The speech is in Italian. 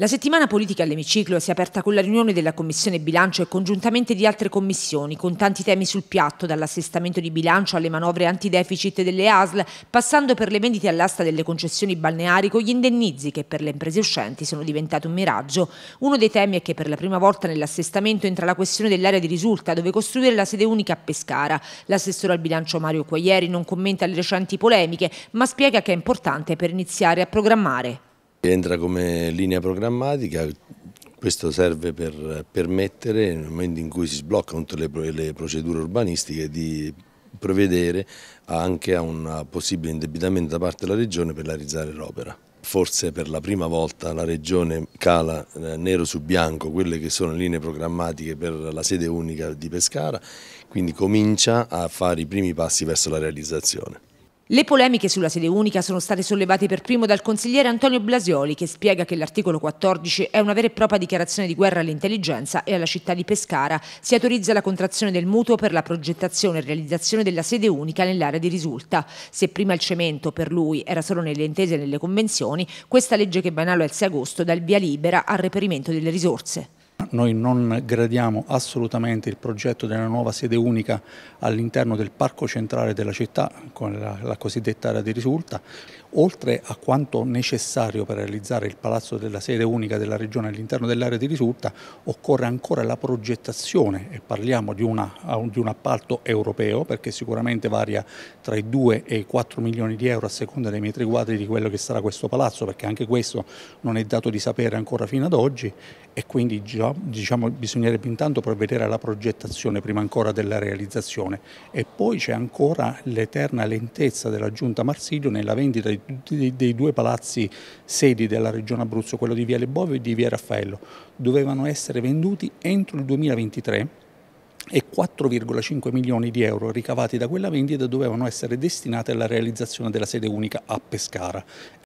La settimana politica all'emiciclo si è aperta con la riunione della Commissione Bilancio e congiuntamente di altre commissioni, con tanti temi sul piatto, dall'assestamento di bilancio alle manovre antideficit delle ASL, passando per le vendite all'asta delle concessioni balneari con gli indennizi che per le imprese uscenti sono diventati un miraggio. Uno dei temi è che per la prima volta nell'assestamento entra la questione dell'area di risulta, dove costruire la sede unica a Pescara. L'assessore al bilancio Mario Quaglieri non commenta le recenti polemiche, ma spiega che è importante per iniziare a programmare. Entra come linea programmatica, questo serve per permettere, nel momento in cui si sbloccano tutte le, le procedure urbanistiche, di prevedere anche a un possibile indebitamento da parte della Regione per realizzare l'opera. Forse per la prima volta la Regione cala eh, nero su bianco quelle che sono le linee programmatiche per la sede unica di Pescara, quindi comincia a fare i primi passi verso la realizzazione. Le polemiche sulla sede unica sono state sollevate per primo dal consigliere Antonio Blasioli, che spiega che l'articolo 14 è una vera e propria dichiarazione di guerra all'intelligenza e alla città di Pescara. Si autorizza la contrazione del mutuo per la progettazione e realizzazione della sede unica nell'area di risulta. Se prima il cemento per lui era solo nelle intese e nelle convenzioni, questa legge che banalo è il 6 agosto dà il via libera al reperimento delle risorse noi non gradiamo assolutamente il progetto della nuova sede unica all'interno del parco centrale della città, con la, la cosiddetta area di risulta, oltre a quanto necessario per realizzare il palazzo della sede unica della regione all'interno dell'area di risulta, occorre ancora la progettazione e parliamo di, una, di un appalto europeo perché sicuramente varia tra i 2 e i 4 milioni di euro a seconda dei metri quadri di quello che sarà questo palazzo perché anche questo non è dato di sapere ancora fino ad oggi e quindi già diciamo, bisognerebbe intanto provvedere alla progettazione prima ancora della realizzazione e poi c'è ancora l'eterna lentezza della Giunta Marsiglio nella vendita dei, due palazzi sedi della Regione Abruzzo, quello di Viale Bove e di Via Raffaello. Dovevano essere venduti entro il 2023 e 4,5 milioni di euro ricavati da quella vendita dovevano essere destinati alla realizzazione della sede unica a Pescara